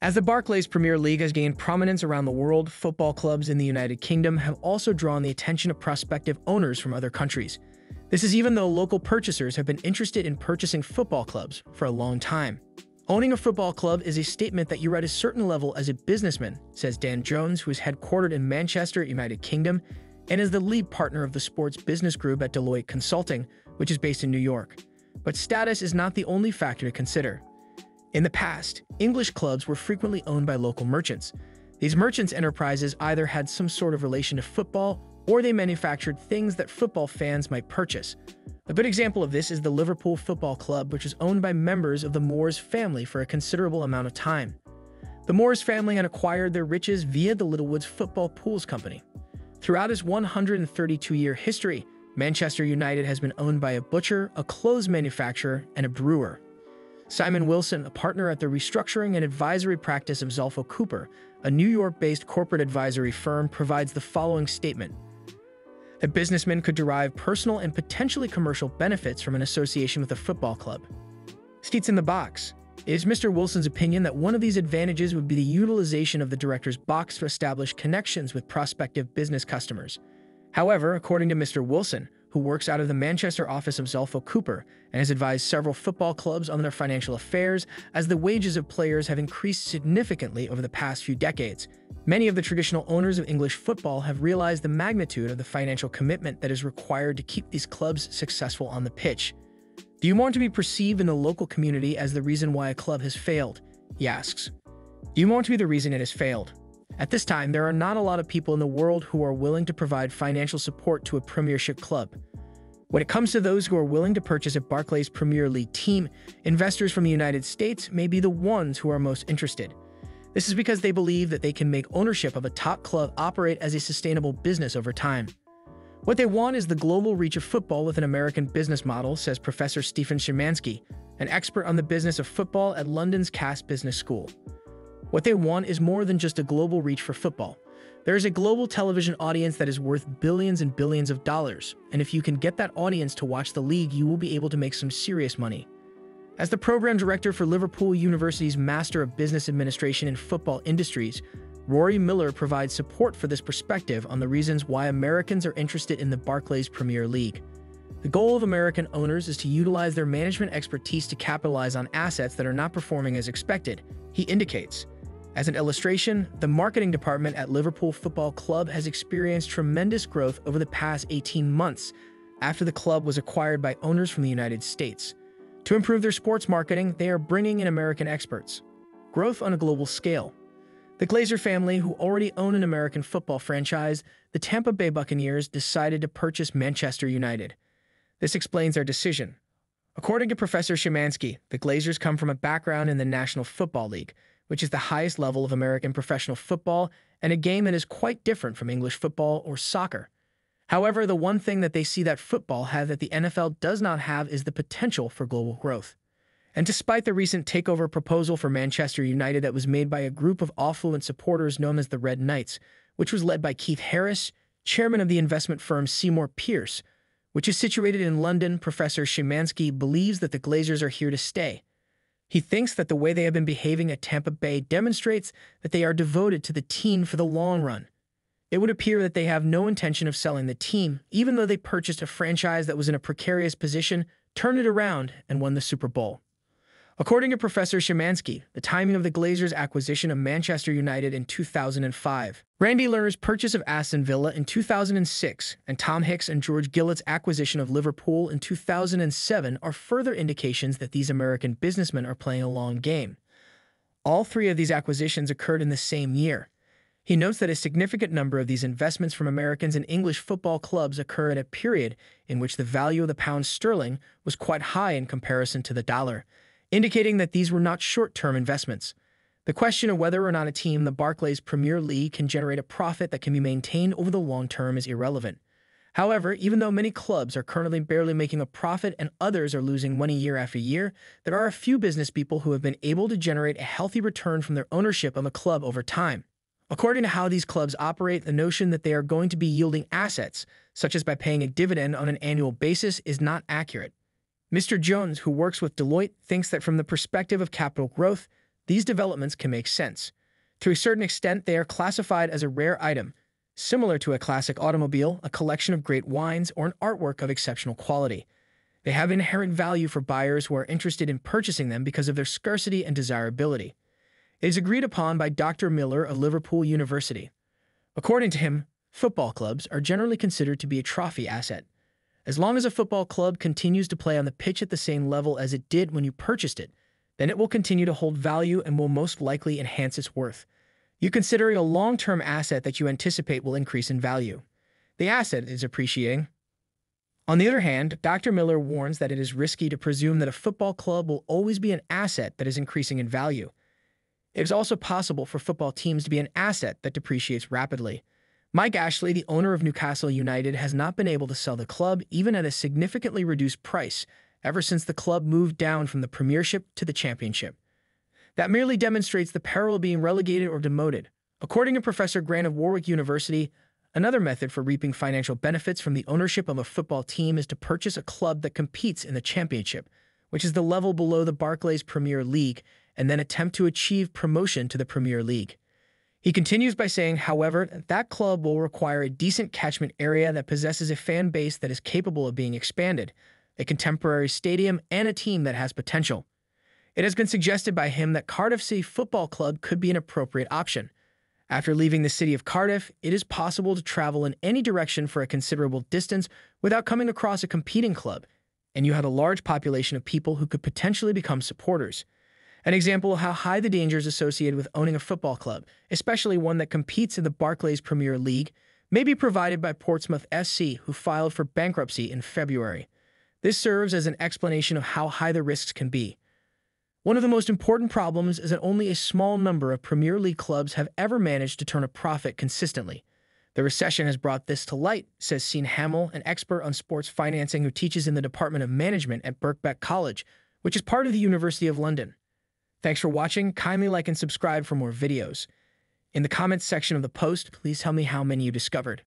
As the Barclays Premier League has gained prominence around the world, football clubs in the United Kingdom have also drawn the attention of prospective owners from other countries. This is even though local purchasers have been interested in purchasing football clubs for a long time. Owning a football club is a statement that you're at a certain level as a businessman, says Dan Jones, who is headquartered in Manchester, United Kingdom, and is the lead partner of the sports business group at Deloitte Consulting, which is based in New York. But status is not the only factor to consider. In the past, English clubs were frequently owned by local merchants. These merchants' enterprises either had some sort of relation to football or they manufactured things that football fans might purchase. A good example of this is the Liverpool Football Club, which was owned by members of the Moores family for a considerable amount of time. The Moores family had acquired their riches via the Littlewoods Football Pools Company. Throughout its 132-year history, Manchester United has been owned by a butcher, a clothes manufacturer, and a brewer. Simon Wilson, a partner at the restructuring and advisory practice of Zolfo Cooper, a New York-based corporate advisory firm, provides the following statement. A businessman could derive personal and potentially commercial benefits from an association with a football club. States in the box. It is Mr. Wilson's opinion that one of these advantages would be the utilization of the director's box to establish connections with prospective business customers. However, according to Mr. Wilson, who works out of the Manchester office of Zolfo Cooper and has advised several football clubs on their financial affairs as the wages of players have increased significantly over the past few decades. Many of the traditional owners of English football have realized the magnitude of the financial commitment that is required to keep these clubs successful on the pitch. Do you want to be perceived in the local community as the reason why a club has failed? He asks. Do you want to be the reason it has failed? At this time, there are not a lot of people in the world who are willing to provide financial support to a Premiership club. When it comes to those who are willing to purchase a Barclays Premier League team, investors from the United States may be the ones who are most interested. This is because they believe that they can make ownership of a top club operate as a sustainable business over time. What they want is the global reach of football with an American business model, says Professor Stephen Szymanski, an expert on the business of football at London's Cass Business School. What they want is more than just a global reach for football. There is a global television audience that is worth billions and billions of dollars, and if you can get that audience to watch the league, you will be able to make some serious money. As the program director for Liverpool University's Master of Business Administration in Football Industries, Rory Miller provides support for this perspective on the reasons why Americans are interested in the Barclays Premier League. The goal of American owners is to utilize their management expertise to capitalize on assets that are not performing as expected, he indicates. As an illustration, the marketing department at Liverpool Football Club has experienced tremendous growth over the past 18 months after the club was acquired by owners from the United States. To improve their sports marketing, they are bringing in American experts. Growth on a global scale. The Glazer family, who already own an American football franchise, the Tampa Bay Buccaneers decided to purchase Manchester United. This explains their decision. According to Professor Shemansky, the Glazers come from a background in the National Football League, which is the highest level of American professional football and a game that is quite different from English football or soccer. However, the one thing that they see that football has that the NFL does not have is the potential for global growth. And despite the recent takeover proposal for Manchester United that was made by a group of affluent supporters known as the Red Knights, which was led by Keith Harris, chairman of the investment firm Seymour Pierce, which is situated in London, Professor Szymanski believes that the Glazers are here to stay he thinks that the way they have been behaving at Tampa Bay demonstrates that they are devoted to the team for the long run. It would appear that they have no intention of selling the team, even though they purchased a franchise that was in a precarious position, turned it around, and won the Super Bowl. According to Professor Szymanski, the timing of the Glazers' acquisition of Manchester United in 2005, Randy Lerner's purchase of Aston Villa in 2006, and Tom Hicks and George Gillett's acquisition of Liverpool in 2007 are further indications that these American businessmen are playing a long game. All three of these acquisitions occurred in the same year. He notes that a significant number of these investments from Americans in English football clubs occur at a period in which the value of the pound sterling was quite high in comparison to the dollar indicating that these were not short-term investments. The question of whether or not a team the Barclays Premier League can generate a profit that can be maintained over the long term is irrelevant. However, even though many clubs are currently barely making a profit and others are losing money year after year, there are a few business people who have been able to generate a healthy return from their ownership of a club over time. According to how these clubs operate, the notion that they are going to be yielding assets, such as by paying a dividend on an annual basis, is not accurate. Mr. Jones, who works with Deloitte, thinks that from the perspective of capital growth, these developments can make sense. To a certain extent, they are classified as a rare item, similar to a classic automobile, a collection of great wines, or an artwork of exceptional quality. They have inherent value for buyers who are interested in purchasing them because of their scarcity and desirability. It is agreed upon by Dr. Miller of Liverpool University. According to him, football clubs are generally considered to be a trophy asset, as long as a football club continues to play on the pitch at the same level as it did when you purchased it, then it will continue to hold value and will most likely enhance its worth. You consider it a long term asset that you anticipate will increase in value. The asset is appreciating. On the other hand, Dr. Miller warns that it is risky to presume that a football club will always be an asset that is increasing in value. It is also possible for football teams to be an asset that depreciates rapidly. Mike Ashley, the owner of Newcastle United, has not been able to sell the club, even at a significantly reduced price, ever since the club moved down from the Premiership to the Championship. That merely demonstrates the peril of being relegated or demoted. According to Professor Grant of Warwick University, another method for reaping financial benefits from the ownership of a football team is to purchase a club that competes in the Championship, which is the level below the Barclays Premier League, and then attempt to achieve promotion to the Premier League. He continues by saying, however, that club will require a decent catchment area that possesses a fan base that is capable of being expanded, a contemporary stadium, and a team that has potential. It has been suggested by him that Cardiff City Football Club could be an appropriate option. After leaving the city of Cardiff, it is possible to travel in any direction for a considerable distance without coming across a competing club, and you have a large population of people who could potentially become supporters. An example of how high the dangers associated with owning a football club, especially one that competes in the Barclays Premier League, may be provided by Portsmouth SC, who filed for bankruptcy in February. This serves as an explanation of how high the risks can be. One of the most important problems is that only a small number of Premier League clubs have ever managed to turn a profit consistently. The recession has brought this to light, says Sean Hamill, an expert on sports financing who teaches in the Department of Management at Birkbeck College, which is part of the University of London. Thanks for watching. Kindly like and subscribe for more videos. In the comments section of the post, please tell me how many you discovered.